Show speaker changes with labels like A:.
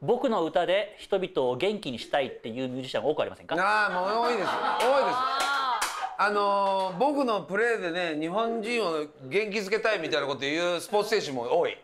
A: 僕の歌で人々を元気にしたいっていうミュージシャン多くありませんかああもう多いです多いですあのー、僕のプレーでね日本人を
B: 元気づけたいみたいなこと言うスポーツ選手も多い